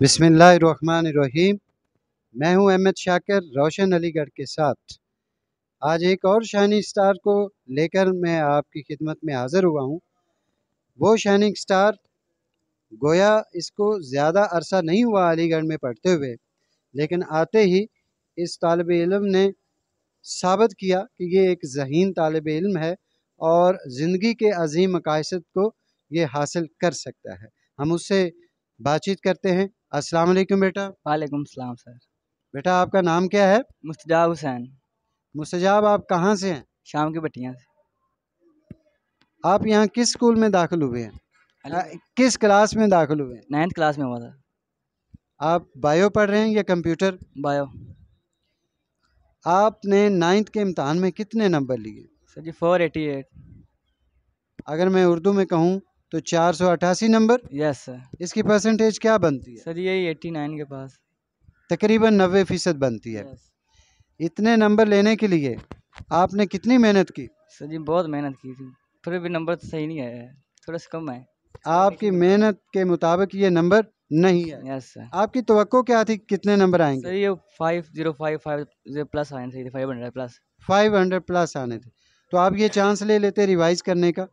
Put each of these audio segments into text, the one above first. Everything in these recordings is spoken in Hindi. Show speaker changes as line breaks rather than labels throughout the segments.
बिसमीम मैं हूं अहमद शाकर रोशन अलीगढ़ के साथ आज एक और शाइनिंग स्टार को लेकर मैं आपकी खिदमत में हाज़िर हुआ हूं वो शाइनिंग स्टार गोया इसको ज़्यादा अरसा नहीं हुआ अलीगढ़ में पढ़ते हुए लेकिन आते ही इस तालब इलम ने साबित किया कि ये एक जहीन तालब इलम है और ज़िंदगी के अजीम मकासद को ये हासिल कर सकता है हम उससे बातचीत करते हैं अस्सलाम वालेकुम बेटा वालेकुम सलाम सर बेटा आपका नाम क्या है मुस्तजाब हुसैन मुस्तजाब आप कहाँ से हैं शाम की बटिया से आप यहाँ किस स्कूल में दाखिल हुए हैं किस क्लास में दाखिल हुए हैं नाइन्थ क्लास में हुआ था आप बायो पढ़ रहे हैं या कंप्यूटर बायो आपने नाइन्थ के इम्तहान में कितने नंबर लिए
सर जी फोर एटी एट
अगर मैं उर्दू में कहूँ तो चार सौ अठासी नंबर
यस सर
इसकी परसेंटेज क्या बनती
है सर यही एट्टी नाइन के पास
तकरीबन नबे फ़ीसद बनती है इतने नंबर लेने के लिए आपने कितनी मेहनत की
सर जी बहुत मेहनत की थी फिर भी नंबर तो सही नहीं आया है थोड़ा सा कम है
आपकी मेहनत के मुताबिक ये नंबर नहीं है यस सर आपकी तो क्या थी कितने नंबर आएंगे सर
ये five zero five five zero plus आने थे five hundred plus
five hundred plus आने थे तो आप ये चांस ले लेते रिवाइज करने का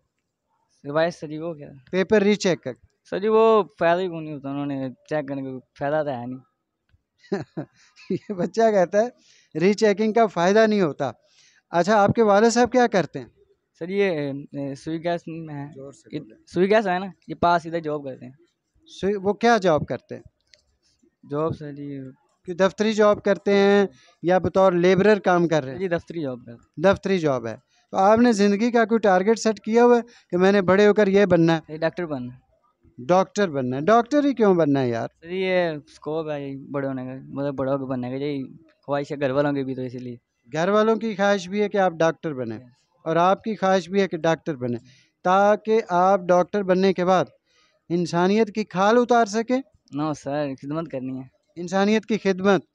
रिवाइज सर वो क्या
पेपर रीचेक कर
सर जी वो फायदा ही नहीं होता उन्होंने
चेक करने का फायदा तो है नहीं ये बच्चा कहता है रीचेकिंग का फ़ायदा नहीं होता अच्छा आपके वाले साहब क्या करते हैं
सर ये सुई गैस में है सुई गैस है ना ये पास इधर जॉब करते
हैं वो क्या जॉब करते हैं जॉब सर जी कि दफ्तरी जॉब करते हैं या बतौर लेबरर काम कर रहे हैं जी दफ्तरी जॉब कर दफ्तरी जॉब है तो आपने ज़िंदगी का कोई टारगेट सेट किया हुआ है कि मैंने बड़े होकर ये बनना है डॉक्टर बनना डॉक्टर बनना है डॉक्टर ही क्यों बनना है यार
ये स्कोप है बड़े होने का मतलब बड़ों होकर बनने का यही ख्वाहिश है घर वालों की भी तो इसीलिए
घर वालों की ख्वाहिश भी है कि आप डॉक्टर बने और आपकी ख्वाहिश भी है कि डॉक्टर बने ताकि आप डॉक्टर बनने के बाद इंसानियत की खाल उतार सके नो सर खिदमत करनी है इंसानियत की खिदमत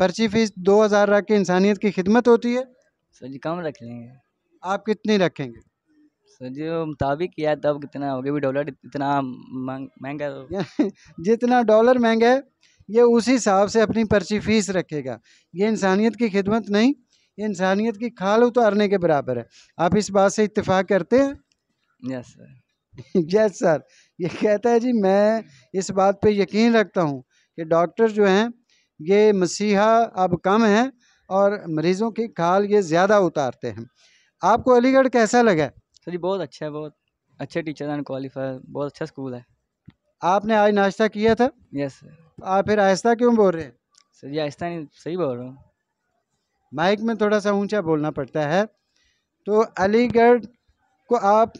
पर्ची फीस दो हज़ार रख के इंसानियत की खिदमत होती है
सर जी कम रख लेंगे
आप कितनी रखेंगे
सर जो मुताबिक किया तब कितना हो गया भी डॉलर इतना महंगा तो
जितना डॉलर महंगा है ये उसी हिसाब से अपनी पर्ची फीस रखेगा ये इंसानियत की खिदमत नहीं ये इंसानियत की खाल उतारने के बराबर है आप इस बात से इतफाक़ करते हैं यस सर यस सर ये कहता है जी मैं इस बात पे यकीन रखता हूँ कि डॉक्टर जो हैं ये मसीहा अब कम हैं और मरीज़ों की खाल ये ज़्यादा उतारते हैं आपको अलीगढ़ कैसा लगा
सर जी बहुत अच्छा है बहुत अच्छे टीचर एंड क्वालिफायर बहुत अच्छा स्कूल है
आपने आज नाश्ता किया था यस सर आप फिर आहिस्ता क्यों बोल रहे हैं
सर जी आहिस्ता नहीं सही बोल रहा हूँ
माइक में थोड़ा सा ऊंचा बोलना पड़ता है तो अलीगढ़ को आप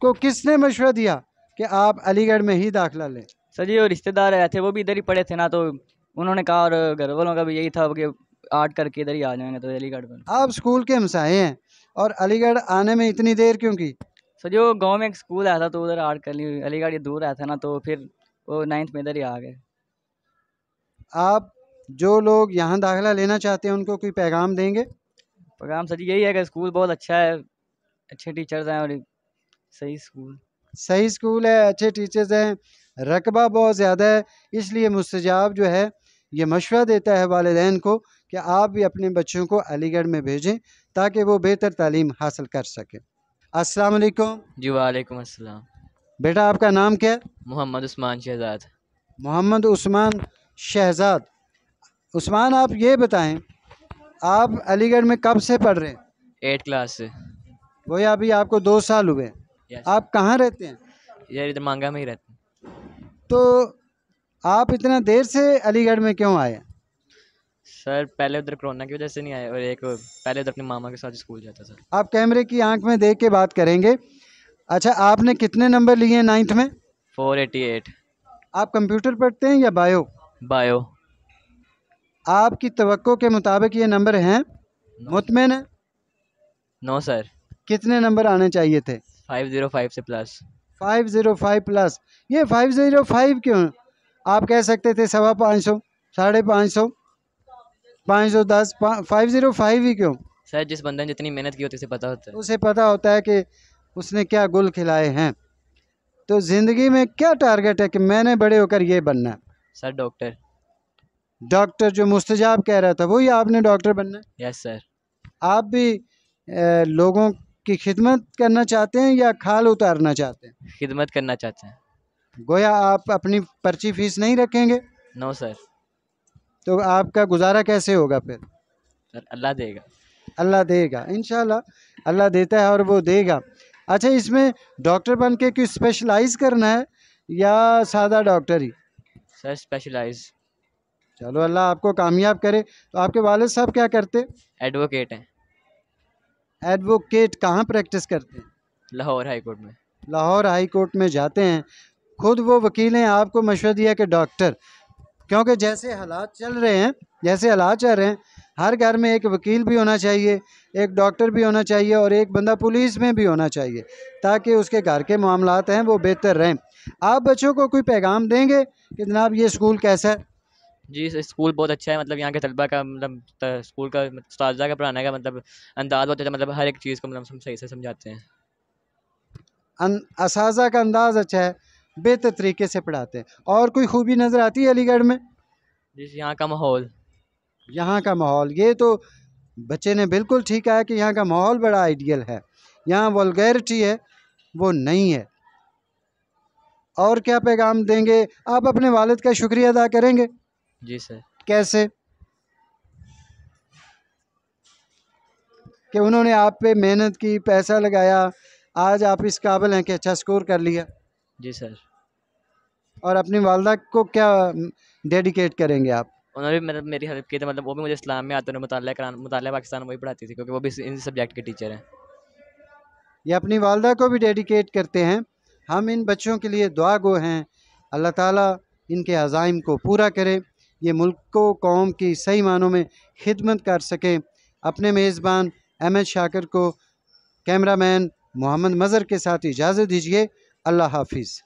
को किसने मशवरा दिया कि आप अलीगढ़ में ही दाखिला लें
सर जी वो रिश्तेदार आए थे वो भी इधर ही पढ़े थे ना तो उन्होंने कहा और घर वालों का भी यही था कि आर्ट करके इधर ही आ जाएंगे तो अलीगढ़ में
आप स्कूल के हमसाए हैं और अलीगढ़ आने में इतनी देर क्यों की सर
जो गाँव में एक स्कूल आया था तो उधर आर्ट कर ली अलीगढ़ दूर आया था ना तो फिर वो नाइन्थ में इधर ही आ गए
आप जो लोग यहाँ दाखिला लेना चाहते हैं उनको कोई पैगाम देंगे
पैगाम सर यही है कि स्कूल बहुत अच्छा है अच्छे टीचर्स हैं और सही स्कूल
सही स्कूल है अच्छे टीचर्स हैं रकबा बहुत ज़्यादा है इसलिए मुस्तजाब जो है ये मशवरा देता है वालदेन को कि आप भी अपने बच्चों को अलीगढ़ में भेजें ताकि वो बेहतर तालीम हासिल कर सकें अस्सलाम वालेकुम
जी वालेकुम अस्सलाम
बेटा आपका नाम क्या है
मोहम्मद उस्मान शहजाद
मोहम्मद उस्मान शहजाद उस्मान आप ये बताएं आप अलीगढ़ में कब से पढ़ रहे
हैं एट क्लास से
वही अभी आपको दो साल हुए आप कहाँ रहते
हैं यार इधर मांगा में ही रहते
हैं तो आप इतना देर से अलीगढ़ में क्यों आए
सर पहले उधर कोरोना की वजह से नहीं आए और एक पहले उधर अपने मामा के साथ स्कूल जाता सर
आप कैमरे की आंख में देख के बात करेंगे अच्छा आपने कितने नंबर लिए हैं नाइन्थ में
फोर एटी एट
आप कंप्यूटर पढ़ते हैं या बायो बायो आपकी तो के मुताबिक ये नंबर हैं मुतमिन है नो सर कितने नंबर आने चाहिए थे
फाइव ज़ीरो फाइव से plus
five zero five plus ये फाइव ज़ीरो फाइव क्यों आप कह सकते थे सवा पाँच सौ साढ़े पाँच सौ पाँच सौ दस फाइव ज़ीरो फाइव ही क्यों
शायद जिस बंदे ने जितनी मेहनत की होती है उसे पता होता है
उसे पता होता है कि उसने क्या गुल खिलाए हैं तो ज़िंदगी में क्या टारगेट है कि मैंने बड़े होकर ये बनना है सर डॉक्टर डॉक्टर जो मुस्तजाब कह रहा था वही आपने डॉक्टर बनना
है यस सर
आप भी ए, लोगों की खिदमत करना चाहते हैं या खाल उतारना चाहते
हैं खिदमत करना चाहते हैं
गोया आप अपनी पर्ची फीस नहीं रखेंगे नो सर तो आपका गुजारा कैसे होगा फिर
सर अल्लाह देगा
अल्लाह देगा इन अल्लाह देता है और वो देगा अच्छा इसमें डॉक्टर बन के कुछ स्पेशलाइज करना है या सादा डॉक्टर ही
सर स्पेशलाइज
चलो अल्लाह आपको कामयाब करे तो आपके वालद साहब क्या करते एडवोकेट हैं एडवोकेट कहाँ प्रैक्टिस करते हैं लाहौर हाई कोर्ट में लाहौर हाई कोर्ट में जाते हैं खुद वो वकील हैं आपको मशवरा दिया कि डॉक्टर क्योंकि जैसे हालात चल रहे हैं जैसे हालात चल रहे हैं हर घर में एक वकील भी होना चाहिए एक डॉक्टर भी होना चाहिए और एक बंदा पुलिस में भी होना चाहिए ताकि उसके घर के मामला हैं वो बेहतर रहें आप बच्चों को कोई पैगाम देंगे कि जनाब ये स्कूल कैसा है
जी स्कूल बहुत अच्छा है मतलब यहाँ के तलबा का मतलब स्कूल का मतलब, उस्तादा का पढ़ाने का मतलब अंदाज़ बहुत अच्छा मतलब हर एक चीज़ को मतलब सही से समझाते हैं
अन, अं, का अंदाज़ अच्छा है बेहतर तरीके से पढ़ाते हैं और कोई खूबी नज़र आती है अलीगढ़ में
जिस यहाँ का माहौल
यहाँ का माहौल ये तो बच्चे ने बिल्कुल ठीक कहा कि यहाँ का माहौल बड़ा आइडियल है यहाँ वलगैरिटी है वो नहीं है और क्या पैगाम देंगे आप अपने वालद का शुक्रिया अदा करेंगे जी सर कैसे कि उन्होंने आप पे मेहनत की पैसा लगाया आज आप इस काबिल हैं कि अच्छा स्कोर कर लिया जी सर और अपनी वालदा को क्या डेडिकेट करेंगे आप
उन्होंने भी मतलब मेरी हेल्प की थी मतलब वो भी मुझे इस्लाम में आते हैं मुताल कराना मुताल पाकिस्तान वही पढ़ाती थी क्योंकि वो भी इन सब्जेक्ट के टीचर हैं
ये अपनी वालदा को भी डेडिकेट करते हैं हम इन बच्चों के लिए दुआ गो हैं अल्लाह ताला इनके अज़ाइम को पूरा करें ये मुल्क को कौम की सही मानों में खिदमत कर सकें अपने मेज़बान अहमद शाकर को कैमरामैन मोहम्मद मज़र के साथ इजाज़त दीजिए अल्लाह हाफिज़